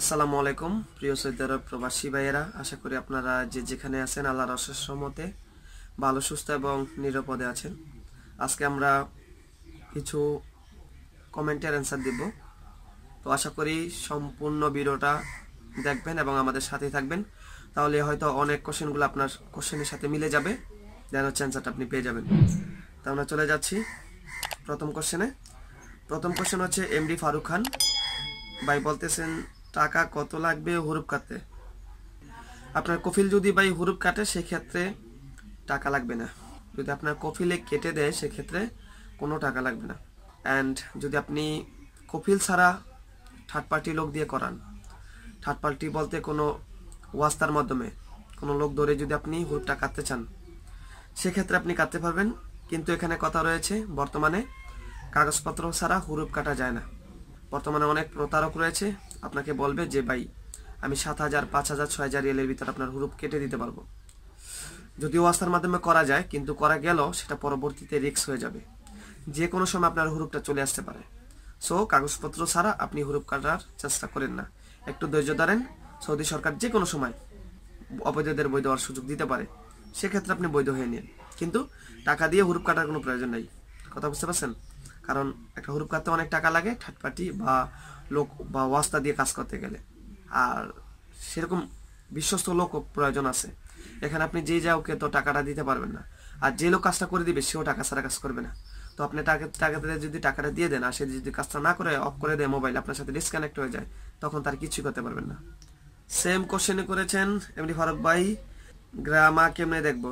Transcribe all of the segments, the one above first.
আসসালামু আলাইকুম প্রিয় সৌদি আরব প্রবাসী ভাইয়েরা আশা করি আপনারা যে যেখানে আছেন আল্লাহর অশেষ মতে ভালো সুস্থ এবং নিরাপদে আছেন আজকে আমরা কিছু কমেন্টের অ্যান্সার দিব তো আশা করি সম্পূর্ণ ভিডিওটা দেখবেন এবং আমাদের সাথে থাকবেন তাহলে হয়তো অনেক কোশ্চেনগুলো আপনার কোশ্চেনের সাথে মিলে যাবে দেন হচ্ছে অ্যান্সারটা আপনি পেয়ে যাবেন তো আমরা চলে যাচ্ছি প্রথম কোশ্চেনে প্রথম কোশ্চেন হচ্ছে এমডি ফারুক খান ভাই বলতেছেন টাকা কত লাগবে হরুপ কাটতে আপনার কফিল যদি ভাই হরুপ কাটে সেক্ষেত্রে টাকা লাগবে না যদি আপনার কফিলে কেটে দেয় সেক্ষেত্রে কোনো টাকা লাগবে না অ্যান্ড যদি আপনি কফিল ছাড়া থার্ড পার্টি লোক দিয়ে করান থার্ড পার্টি বলতে কোনো ওয়াস্তার মাধ্যমে কোনো লোক ধরে যদি আপনি হুরুপটা কাটতে চান সেক্ষেত্রে আপনি কাটতে পারবেন কিন্তু এখানে কথা রয়েছে বর্তমানে কাগজপত্র ছাড়া হুরুপ কাটা যায় না বর্তমানে অনেক প্রতারক রয়েছে আপনাকে বলবে যে ভাই আমি সাত হাজার পাঁচ হাজার ছয় হাজার রিয়েলের ভিতরে আপনার হুরুপ কেটে দিতে পারবো যদি ওয়াস্তার মাধ্যমে করা যায় কিন্তু করা গেল সেটা পরবর্তীতে রিক্স হয়ে যাবে যে কোনো সময় আপনার হুরুপটা চলে আসতে পারে সো কাগজপত্র ছাড়া আপনি হুরুপ কাটার চেষ্টা করেন না একটু ধৈর্য ধরেন সৌদি সরকার যে কোনো সময় অবৈধদের বৈধ হওয়ার সুযোগ দিতে পারে সেক্ষেত্রে আপনি বৈধ হয়ে নিন কিন্তু টাকা দিয়ে হুরুপ কাটার কোনো প্রয়োজন নেই কথা বুঝতে পারছেন কারণ একটা হুরুপ কাটতে অনেক টাকা লাগে ঠাটপাটি বা লোক বা ওয়াস্তা দিয়ে কাজ করতে গেলে আর সেরকম বিশ্বস্ত লোক প্রয়োজন আছে এখানে আপনি যে যা ওকে তো টাকাটা দিতে পারবেন না আর যে লোক কাজটা করে দিবে সেও টাকা ছাড়া কাজ করবে না তো আপনি টাকা টাকাতে যদি টাকাটা দিয়ে দেন আর সে যদি কাজটা না করে অফ করে দেয় মোবাইল আপনার সাথে ডিসকানেক্ট হয়ে যায় তখন তার কিছুই করতে পারবেন না সেম কোশ্চেনে করেছেন এমনি ফারুক ভাই গ্রামা কেমনে দেখবো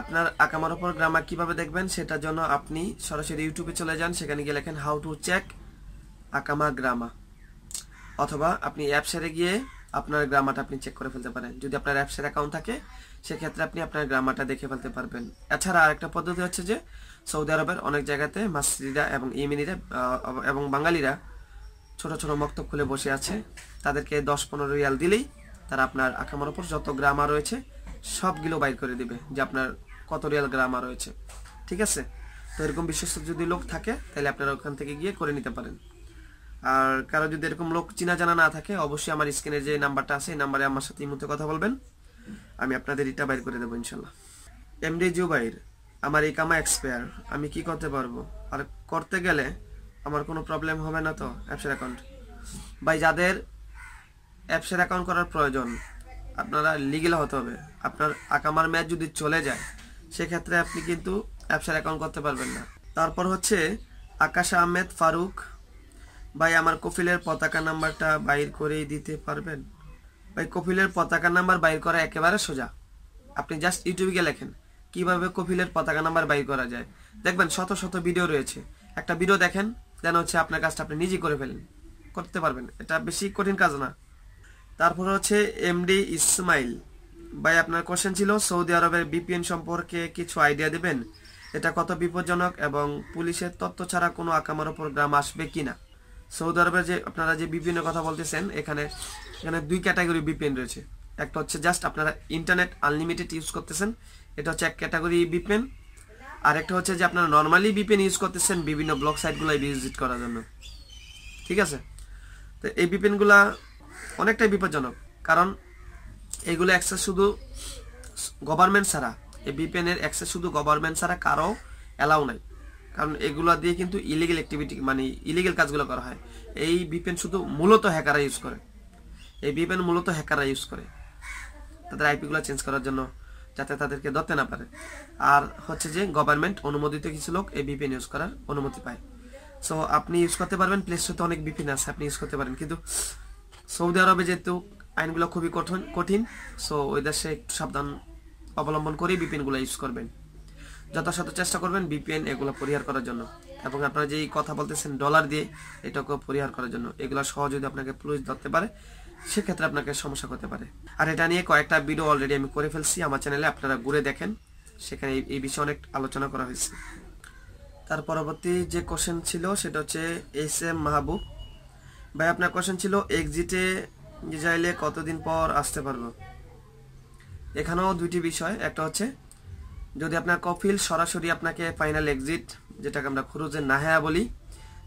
আপনার আকামার উপর গ্রামার কিভাবে দেখবেন সেটার জন্য আপনি সরাসরি ইউটিউবে চলে যান সেখানে গিয়ে লেখেন হাউ টু চেক আকামা গ্রামা অথবা আপনি অ্যাপসারে গিয়ে আপনার গ্রামাটা আপনি চেক করে ফেলতে পারেন যদি আপনার অ্যাপসের অ্যাকাউন্ট থাকে সেক্ষেত্রে আপনি আপনার গ্রামাটা দেখে ফেলতে পারবেন এছাড়া আরেকটা পদ্ধতি হচ্ছে যে সৌদি আরবের অনেক জায়গাতে মাসিদিরা এবং ইমিনিরা এবং বাঙালিরা ছোট ছোট মক্ত খুলে বসে আছে তাদেরকে দশ পনেরো রিয়াল দিলেই তারা আপনার আকামার উপর যত গ্রামা রয়েছে সবগুলো বাইর করে দিবে যে আপনার কত রিয়াল গ্রামা রয়েছে ঠিক আছে তো এরকম বিশ্বস্ত যদি লোক থাকে তাহলে আপনারা ওখান থেকে গিয়ে করে নিতে পারেন আর কারো যদি এরকম লোক চিনা জানা না থাকে অবশ্যই আমার স্ক্রিনে যে নাম্বারটা আছে এই নাম্বারে আমার সাথে ইমুতে কথা বলবেন আমি আপনাদের এটা বাইর করে দেবো ইনশাল্লাহ এমডি জুবাইর আমার এই কামা এক্সপায়ার আমি কি করতে পারবো আর করতে গেলে আমার কোনো প্রবলেম হবে না তো অ্যাপসের অ্যাকাউন্ট ভাই যাদের অ্যাপসের অ্যাকাউন্ট করার প্রয়োজন আপনারা লিগেল হতে হবে আপনার আকামার ম্যাচ যদি চলে যায় সেক্ষেত্রে আপনি কিন্তু ব্যবসার অ্যাকাউন্ট করতে পারবেন না তারপর হচ্ছে আকাশ আহমেদ ফারুক ভাই আমার কফিলের পতাকা নাম্বারটা বাইর করেই দিতে পারবেন ভাই কফিলের পতাকা নাম্বার বাইর করা একেবারে সোজা আপনি জাস্ট ইউটিউবে গিয়ে লেখেন কীভাবে কফিলের পতাকা নাম্বার বাইর করা যায় দেখবেন শত শত ভিডিও রয়েছে একটা ভিডিও দেখেন যেন হচ্ছে আপনার কাজটা আপনি নিজেই করে ফেলেন করতে পারবেন এটা বেশি কঠিন কাজ না তারপর হচ্ছে এমডি ইসমাইল ভাই আপনার কোশ্চেন ছিল সৌদি আরবের বিপিএন সম্পর্কে কিছু আইডিয়া দেবেন এটা কত বিপজ্জনক এবং পুলিশের তথ্য ছাড়া কোনো আকামার ওপর গ্রাম আসবে কি না সৌদি আরবের যে আপনারা যে বিপিএন কথা বলতেছেন এখানে এখানে দুই ক্যাটাগরি বিপিএন রয়েছে একটা হচ্ছে জাস্ট আপনারা ইন্টারনেট আনলিমিটেড ইউজ করতেছেন এটা হচ্ছে এক ক্যাটাগরি বিপিএন আর একটা হচ্ছে যে আপনারা নর্মালি বিপিএন ইউজ করতেছেন বিভিন্ন ব্লক সাইটগুলো ভিজিট করার জন্য ঠিক আছে তো এই বিপিএনগুলা অনেকটাই বিপজ্জনক কারণ এগুলো অ্যাক্সেস শুধু গভর্নমেন্ট ছাড়া এই বিপিএনের অ্যাক্সেস শুধু গভর্নমেন্ট ছাড়া কারো অ্যালাউ নাই কারণ এগুলো দিয়ে কিন্তু ইলিগেল অ্যাক্টিভিটি মানে ইলিগেল কাজগুলো করা হয় এই বিপিএন শুধু মূলত হ্যাকাররা ইউজ করে এই বিপিএন মূলত হ্যাকাররা ইউজ করে তাদের আইপিগুলো চেঞ্জ করার জন্য যাতে তাদেরকে ধরতে না পারে আর হচ্ছে যে গভর্নমেন্ট অনুমোদিত কিছু লোক এই বিপিএন ইউজ করার অনুমতি পায় সো আপনি ইউজ করতে পারবেন প্লে স্টোরে অনেক বিপিএন আছে আপনি ইউজ করতে পারেন কিন্তু সৌদি আরবে যেহেতু আইনগুলো খুবই কঠিন কঠিন সো ওই দেশে একটু সাবধান অবলম্বন করে বিপিএনগুলো ইউজ করবেন যথাযথ চেষ্টা করবেন বিপিএন এগুলো পরিহার করার জন্য এবং আপনারা যেই কথা বলতেছেন ডলার দিয়ে এটাকে পরিহার করার জন্য এগুলো সহজ যদি আপনাকে পুলিশ ধরতে পারে সেক্ষেত্রে আপনাকে সমস্যা করতে পারে আর এটা নিয়ে কয়েকটা ভিডিও অলরেডি আমি করে ফেলছি আমার চ্যানেলে আপনারা ঘুরে দেখেন সেখানে এই বিষয়ে অনেক আলোচনা করা হয়েছে তার পরবর্তী যে কোশ্চেন ছিল সেটা হচ্ছে এস এম মাহবুব ভাই আপনার কোয়েশ্চেন ছিল এক্সিটে যাইলে কতদিন পর আসতে পারবো এখানেও দুইটি বিষয় একটা হচ্ছে যদি আপনার কফিল সরাসরি আপনাকে ফাইনাল এক্সিট যেটাকে আমরা খরচে হ্যাঁ বলি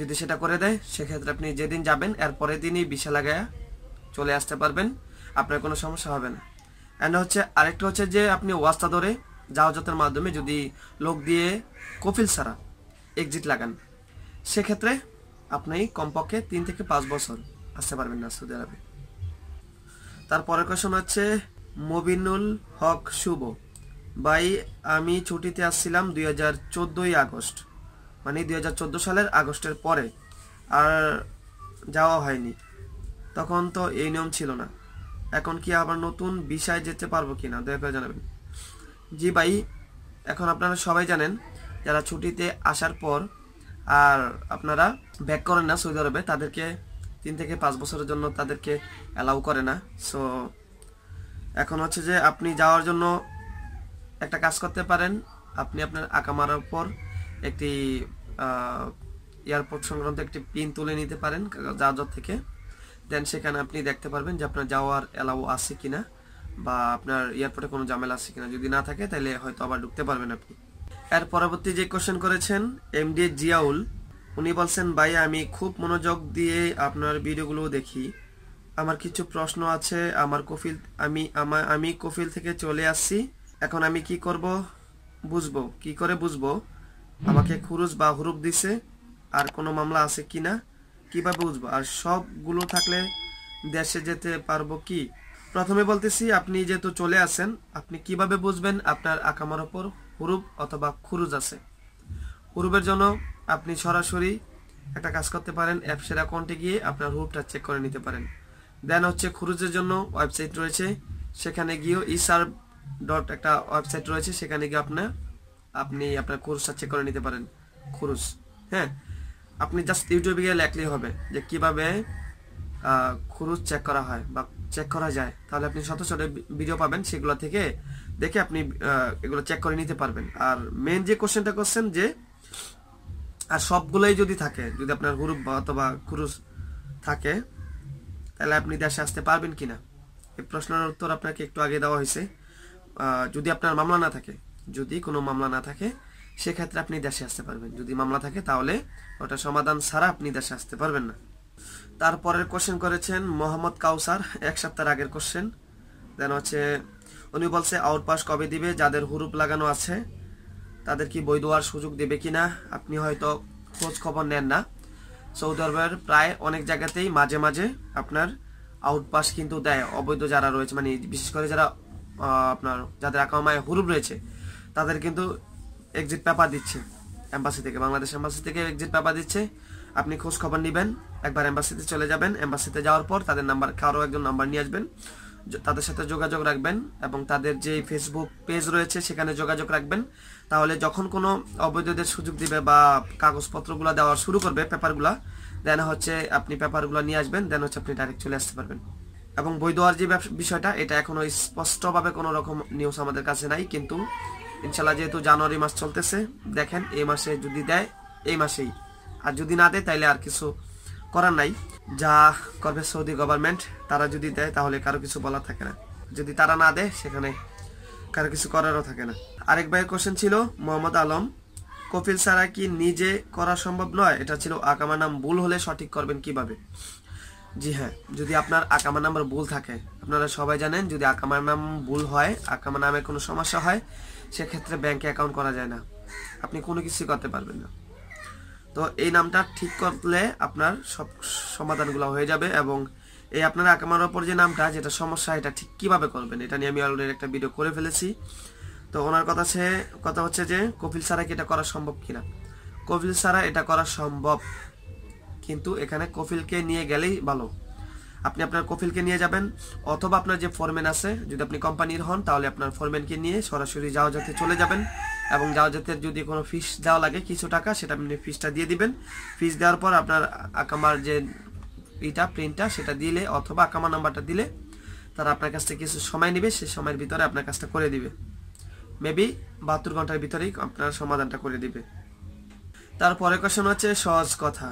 যদি সেটা করে দেয় সেক্ষেত্রে আপনি যেদিন যাবেন এর পরের দিনই বিশা লাগায়া চলে আসতে পারবেন আপনার কোনো সমস্যা হবে না অ্যান্ড হচ্ছে আরেকটা হচ্ছে যে আপনি ওয়াস্তা ধরে যাওয়াজতের মাধ্যমে যদি লোক দিয়ে কফিল ছাড়া এক্সিট লাগান সেক্ষেত্রে আপনি কমপক্ষে তিন থেকে পাঁচ বছর আসতে পারবেন না সৌদি আরবে তারপরের কোশ্চেন হচ্ছে মবিনুল হক শুভ ভাই আমি ছুটিতে আসছিলাম দুই হাজার চোদ্দোই আগস্ট মানে দুই হাজার চোদ্দো সালের আগস্টের পরে আর যাওয়া হয়নি তখন তো এই নিয়ম ছিল না এখন কি আবার নতুন বিষয় যেতে পারবো কি না দয়া করে জানাবেন জি ভাই এখন আপনারা সবাই জানেন যারা ছুটিতে আসার পর আর আপনারা ব্যাক করেন না সৌদি আরবে তাদেরকে তিন থেকে পাঁচ বছরের জন্য তাদেরকে অ্যালাউ করে না সো এখন হচ্ছে যে আপনি যাওয়ার জন্য একটা কাজ করতে পারেন আপনি আপনার আঁকা মারার পর একটি এয়ারপোর্ট সংক্রান্ত একটি পিন তুলে নিতে পারেন জাহাজর থেকে দেন সেখানে আপনি দেখতে পারবেন যে আপনার যাওয়ার অ্যালাউ আছে কিনা বা আপনার এয়ারপোর্টে কোনো জামেলা আছে কিনা যদি না থাকে তাহলে হয়তো আবার ঢুকতে পারবেন আপনি এর পরবর্তী যে কোশ্চেন করেছেন এম ডি জিয়াউল উনি বলছেন ভাই আমি খুব মনোযোগ দিয়ে আপনার ভিডিওগুলো দেখি আমার কিছু প্রশ্ন আছে আমার কফিল আমি আমার আমি কফিল থেকে চলে আসছি এখন আমি কি করব বুঝবো কি করে বুঝবো আমাকে খুরুজ বা হুরুপ দিছে আর কোনো মামলা আছে কি না কীভাবে বুঝবো আর সবগুলো থাকলে দেশে যেতে পারবো কি প্রথমে বলতেছি আপনি যেহেতু চলে আসেন আপনি কিভাবে বুঝবেন আপনার আকামার ওপর হুরুপ অথবা খুরুজ আছে হুরুপের জন্য আপনি সরাসরি একটা কাজ করতে পারেন অ্যাপসের অ্যাকাউন্টে গিয়ে আপনার রুপটা চেক করে নিতে পারেন দেন হচ্ছে খুরুজের জন্য ওয়েবসাইট রয়েছে সেখানে গিয়েও ইসার ডট একটা ওয়েবসাইট রয়েছে সেখানে গিয়ে আপনার আপনি আপনার খুরুজটা চেক করে নিতে পারেন খুরুজ হ্যাঁ আপনি জাস্ট ইউটিউবে গিয়ে লেখলেই হবে যে কিভাবে খুরুজ চেক করা হয় বা চেক করা যায় তাহলে আপনি শত শত ভিডিও পাবেন সেগুলো থেকে দেখে আপনি এগুলো চেক করে নিতে পারবেন আর মেন যে কোশ্চেনটা করছেন যে আর সবগুলোই যদি থাকে যদি আপনার হুরুপ অথবা খুরুস থাকে তাহলে আপনি দেশে আসতে পারবেন কি না এই প্রশ্নের উত্তর আপনাকে একটু আগে দেওয়া হয়েছে যদি আপনার মামলা না থাকে যদি কোনো মামলা না থাকে সেক্ষেত্রে আপনি দেশে আসতে পারবেন যদি মামলা থাকে তাহলে ওটা সমাধান ছাড়া আপনি দেশে আসতে পারবেন না তারপরের কোশ্চেন করেছেন মোহাম্মদ কাউসার এক সপ্তাহের আগের কোশ্চেন দেন হচ্ছে উনি বলছে আউটপাস কবে দিবে যাদের হুরুপ লাগানো আছে তাদের কি বই দেওয়ার সুযোগ দেবে কি না আপনি হয়তো খোঁজ খবর নেন না সৌদি আরবের প্রায় অনেক জায়গাতেই মাঝে মাঝে আপনার আউটপাস কিন্তু দেয় অবৈধ যারা রয়েছে মানে বিশেষ করে যারা আপনার যাদের আকামায় মানে হুরুপ রয়েছে তাদের কিন্তু এক্সিট পেপার দিচ্ছে অ্যাম্বাসি থেকে বাংলাদেশ অ্যাম্বাসি থেকে এক্সিট পেপার দিচ্ছে আপনি খোঁজ খবর নেবেন একবার এম্বাসিতে চলে যাবেন অ্যাম্বাসিতে যাওয়ার পর তাদের নাম্বার কারো একজন নাম্বার নিয়ে আসবেন তাদের সাথে যোগাযোগ রাখবেন এবং তাদের যে ফেসবুক পেজ রয়েছে সেখানে যোগাযোগ রাখবেন তাহলে যখন কোনো অবৈধদের সুযোগ দিবে বা কাগজপত্রগুলো দেওয়া শুরু করবে পেপারগুলো দেন হচ্ছে আপনি পেপারগুলো নিয়ে আসবেন দেন হচ্ছে আপনি ডাইরেক্ট চলে আসতে পারবেন এবং বৈধ আর যে বিষয়টা এটা এখনও স্পষ্টভাবে কোনো রকম নিউজ আমাদের কাছে নাই কিন্তু ইনশাল্লাহ যেহেতু জানুয়ারি মাস চলতেছে দেখেন এই মাসে যদি দেয় এই মাসেই আর যদি না দেয় তাহলে আর কিছু করার নাই যা করবে সৌদি গভর্নমেন্ট তারা যদি দেয় তাহলে কারো কিছু বলার থাকে না যদি তারা না দেয় সেখানে কারো কিছু করারও থাকে না আরেক ভাইয়ের কোশ্চেন ছিল মোহাম্মদ আলম কপিল সারা কি নিজে করা সম্ভব নয় এটা ছিল আকামা নাম ভুল হলে সঠিক করবেন কিভাবে জি হ্যাঁ যদি আপনার আকামা নাম্বার ভুল থাকে আপনারা সবাই জানেন যদি আকামা নাম ভুল হয় আকামা নামে কোনো সমস্যা হয় সেক্ষেত্রে ব্যাংকে অ্যাকাউন্ট করা যায় না আপনি কোনো কিছুই করতে পারবেন না তো এই নামটা ঠিক করলে আপনার সব সমাধানগুলো হয়ে যাবে এবং এই আপনার আঁকামার ওপর যে নামটা যেটা সমস্যা এটা ঠিক কীভাবে করবেন এটা নিয়ে আমি অলরেডি একটা ভিডিও করে ফেলেছি তো ওনার কথা সে কথা হচ্ছে যে কপিল সারা কি এটা করা সম্ভব কিনা কপিল সারা এটা করা সম্ভব কিন্তু এখানে কপিলকে নিয়ে গেলেই ভালো আপনি আপনার কপিলকে নিয়ে যাবেন অথবা আপনার যে ফরম্যান আছে যদি আপনি কোম্পানির হন তাহলে আপনার ফরম্যানকে নিয়ে সরাসরি যাওয়া যাতে চলে যাবেন এবং জাওজাতের যদি কোনো ফিস দেওয়া লাগে কিছু টাকা সেটা আপনি ফিসটা দিয়ে দিবেন ফিস দেওয়ার পর আপনার আকামার যে ইটা প্রিন্টটা সেটা দিলে অথবা আকামার নাম্বারটা দিলে তারা আপনার কাছ থেকে কিছু সময় নেবে সেই সময়ের ভিতরে আপনার কাজটা করে দিবে মেবি বাহাত্তর ঘন্টার ভিতরেই আপনার সমাধানটা করে দিবে তারপরে কোশ্চেন হচ্ছে সহজ কথা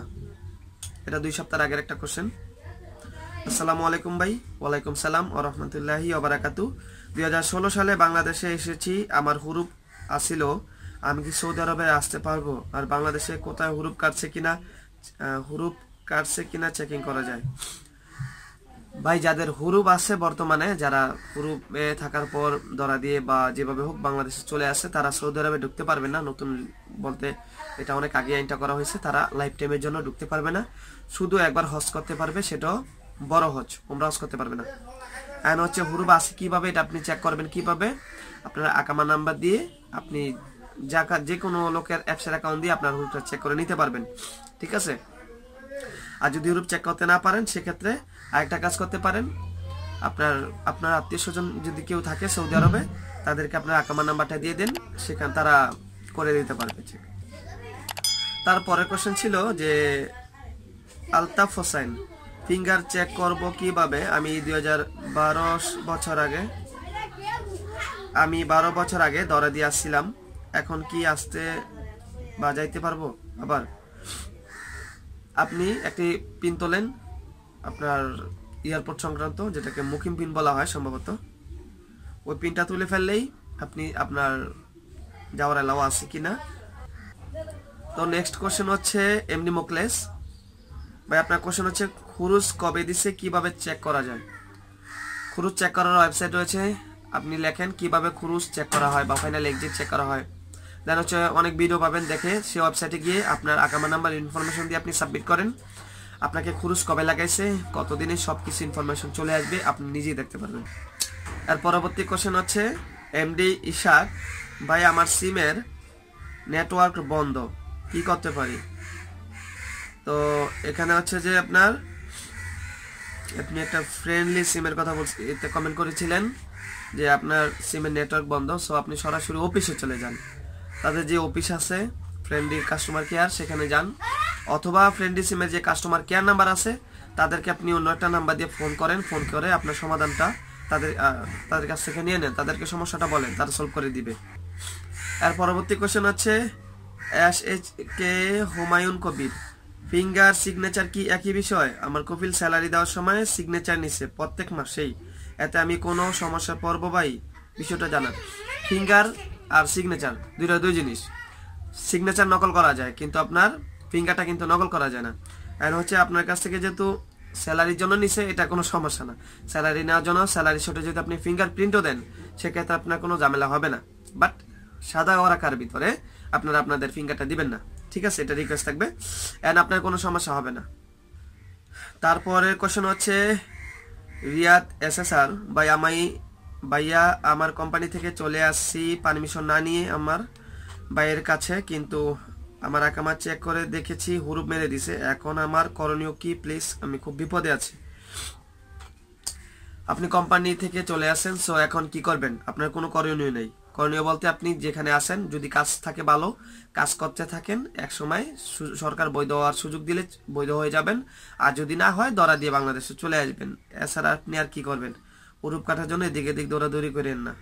এটা দুই সপ্তাহ আগের একটা কোশ্চেন আসসালামু আলাইকুম ভাই ওয়ালাইকুম সালাম ও রহমতুল্লাহি ওবরাকাতু দুই সালে বাংলাদেশে এসেছি আমার হুরুপ আসিল আমি কি সৌদি আরবে আসতে পারবো আর বাংলাদেশে কোথায় হুরুপ কাটছে কিনা হুরুপ কাটছে কিনা চেকিং করা যায় ভাই যাদের হুরুপ আছে বর্তমানে যারা হুরুপে থাকার পর ধরা দিয়ে বা যেভাবে হোক বাংলাদেশে চলে আসে তারা সৌদি আরবে ঢুকতে পারবে না নতুন বলতে এটা অনেক আগে আইনটা করা হয়েছে তারা লাইফ টাইমের জন্য ঢুকতে পারবে না শুধু একবার হজ করতে পারবে সেটাও বড় হজ ওমরা হজ করতে পারবে না অ্যান্ড হচ্ছে হুরুপ আছে কিভাবে এটা আপনি চেক করবেন কিভাবে আপনারা আকামা নাম্বার দিয়ে আপনি জাকা যে কোনো লোকের অ্যাপসের অ্যাকাউন্ট দিয়ে আপনার হুরুপটা চেক করে নিতে পারবেন ঠিক আছে আর যদি হুরুপ চেক করতে না পারেন সেক্ষেত্রে আরেকটা কাজ করতে পারেন আপনার আপনার আত্মীয় স্বজন যদি কেউ থাকে সৌদি আরবে তাদেরকে আপনার আকামা নাম্বারটা দিয়ে দেন সেখান তারা করে দিতে পারবে চেক তারপরের কোয়েশন ছিল যে আলতাফ হোসেন ফিঙ্গার চেক করব কিভাবে আমি দুই বছর আগে আমি বারো বছর আগে দরে দিয়ে আসছিলাম এখন কি আসতে বাজাইতে পারবো আবার আপনি একটি পিন তোলেন আপনার এয়ারপোর্ট সংক্রান্ত যেটাকে মুখিম পিন বলা হয় সম্ভবত ওই পিনটা তুলে ফেললেই আপনি আপনার যাওয়ার এলাও আছে কি না তো নেক্সট কোশ্চেন হচ্ছে এমনি মোকলেস ভাই আপনার কোশ্চেন হচ্ছে খুরুজ কবে দিছে কিভাবে চেক করা যায় খুরুজ চেক করার ওয়েবসাইট রয়েছে আপনি লেখেন কিভাবে খুরুজ চেক করা হয় বা ফাইনাল এক্সিট চেক করা হয় দেন হচ্ছে অনেক ভিডিও পাবেন দেখে সে ওয়েবসাইটে গিয়ে আপনার আকামা নাম্বার ইনফরমেশন দিয়ে আপনি সাবমিট করেন আপনাকে খুরুজ কবে লাগাইছে কতদিনে সব কিছু ইনফরমেশন চলে আসবে আপনি নিজেই দেখতে পারবেন আর পরবর্তী কোশ্চেন হচ্ছে এমডি ইশাক ভাই আমার সিমের নেটওয়ার্ক বন্ধ কি করতে পারি তো এখানে হচ্ছে যে আপনার আপনি একটা ফ্রেন্ডলি সিমের কথা বলছি এতে কমেন্ট করেছিলেন যে আপনার সিমের নেটওয়ার্ক বন্ধ সো আপনি সরাসরি অফিসে চলে যান তাদের যে অফিস আছে ফ্রেন্ডলি কাস্টমার কেয়ার সেখানে যান অথবা ফ্রেন্ডলি সিমের যে কাস্টমার কেয়ার নাম্বার আছে তাদেরকে আপনি অন্য একটা নাম্বার দিয়ে ফোন করেন ফোন করে আপনার সমাধানটা তাদের তাদের কাছ থেকে নিয়ে নেন তাদেরকে সমস্যাটা বলেন তারা সলভ করে দিবে আর পরবর্তী কোশ্চেন হচ্ছে S H K Humayun Kabir finger signature কি একই বিষয় আমার কপিল স্যালারি দেওয়ার সময় সিগনেচার নিছে প্রত্যেক মাসেই এতে আমি কোনো সমস্যা পড়বো ভাই বিষয়টা জানার ফিঙ্গার আর সিগনেচার দুইটা দুই জিনিস সিগনেচার নকল করা যায় কিন্তু আপনার ফিঙ্গারটা কিন্তু নকল করা যায় না অ্যান্ড হচ্ছে আপনার কাছ থেকে যেহেতু স্যালারির জন্য নিছে এটা কোনো সমস্যা না স্যালারি নেওয়ার জন্য স্যালারি শর্টে যদি আপনি ফিঙ্গার প্রিন্টও দেন সেক্ষেত্রে আপনার কোনো ঝামেলা হবে না বাট সাদা ওরাকার ভিতরে আপনারা আপনাদের ফিঙ্গারটা দিবেন না ঠিক আছে এটা রিকোয়েস্ট থাকবে অ্যান্ড আপনার কোনো সমস্যা হবে না তারপরে কোশ্চেন হচ্ছে রিয়াদ এসএসআর ভাই আমাই ভাইয়া আমার কোম্পানি থেকে চলে আসছি পারমিশন না নিয়ে আমার ভাইয়ের কাছে কিন্তু আমার আকামা চেক করে দেখেছি হুরুপ মেরে দিছে এখন আমার করণীয় কি প্লিজ আমি খুব বিপদে আছি আপনি কোম্পানি থেকে চলে আসেন সো এখন কি করবেন আপনার কোনো করণীয় নেই করণীয় বলতে আপনি যেখানে আসেন যদি কাজ থাকে ভালো কাজ করতে থাকেন এক সময় সরকার বৈধ হওয়ার সুযোগ দিলে বৈধ হয়ে যাবেন আর যদি না হয় দরা দিয়ে বাংলাদেশে চলে আসবেন এছাড়া আপনি আর কি করবেন ওরূপ কাটার জন্য এদিকে দিক দৌড়াদৌড়ি করেন না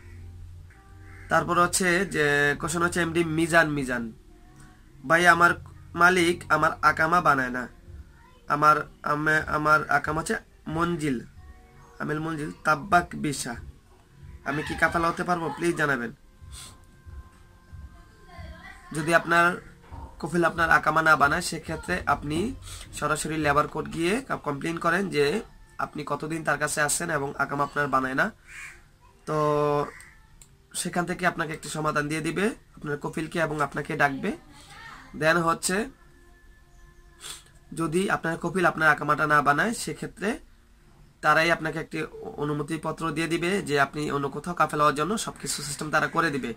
তারপর হচ্ছে যে কোশ্চেন হচ্ছে এমডি মিজান মিজান ভাই আমার মালিক আমার আকামা বানায় না আমার আমার আকাম হচ্ছে মঞ্জিল আমিল মঞ্জিল তাব্বাক বিশা আমি কি কাফালা হতে পারবো প্লিজ জানাবেন যদি আপনার কফিল আপনার আকামা না বানায় সেক্ষেত্রে আপনি সরাসরি লেবার কোর্ট গিয়ে কমপ্লেন করেন যে আপনি কতদিন তার কাছে আসছেন এবং আকামা আপনার বানায় না তো সেখান থেকে আপনাকে একটি সমাধান দিয়ে দিবে আপনার কফিলকে এবং আপনাকে ডাকবে দেন হচ্ছে যদি আপনার কপিল আপনার আকামাটা না বানায় সেক্ষেত্রে তারাই আপনাকে একটি অনুমতিপত্র দিয়ে দিবে যে আপনি অন্য কোথাও কাফে লওয়ার জন্য সব কিছু সিস্টেম তারা করে দিবে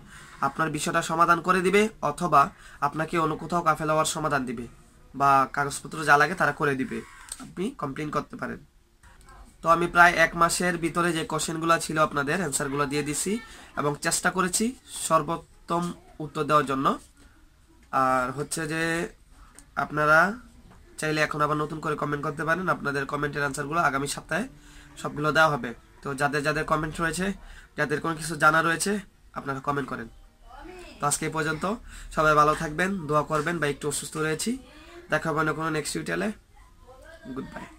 আপনার বিষয়টা সমাধান করে দিবে অথবা আপনাকে অন্য কোথাও কাফে লওয়ার সমাধান দিবে বা কাগজপত্র যা লাগে তারা করে দিবে আপনি কমপ্লেন করতে পারেন তো আমি প্রায় এক মাসের ভিতরে যে কোশ্চেনগুলো ছিল আপনাদের অ্যান্সারগুলো দিয়ে দিছি এবং চেষ্টা করেছি সর্বোত্তম উত্তর দেওয়ার জন্য আর হচ্ছে যে আপনারা চাইলে এখন আবার নতুন করে কমেন্ট করতে পারেন আপনাদের কমেন্টের আনসারগুলো আগামী সপ্তাহে সবগুলো দেওয়া হবে তো যাদের যাদের কমেন্ট রয়েছে যাদের কোনো কিছু জানা রয়েছে আপনারা কমেন্ট করেন তো আজকে পর্যন্ত সবাই ভালো থাকবেন দোয়া করবেন বা একটু অসুস্থ রয়েছি দেখা হবে না কোনো নেক্সট ইউটেলে গুড বাই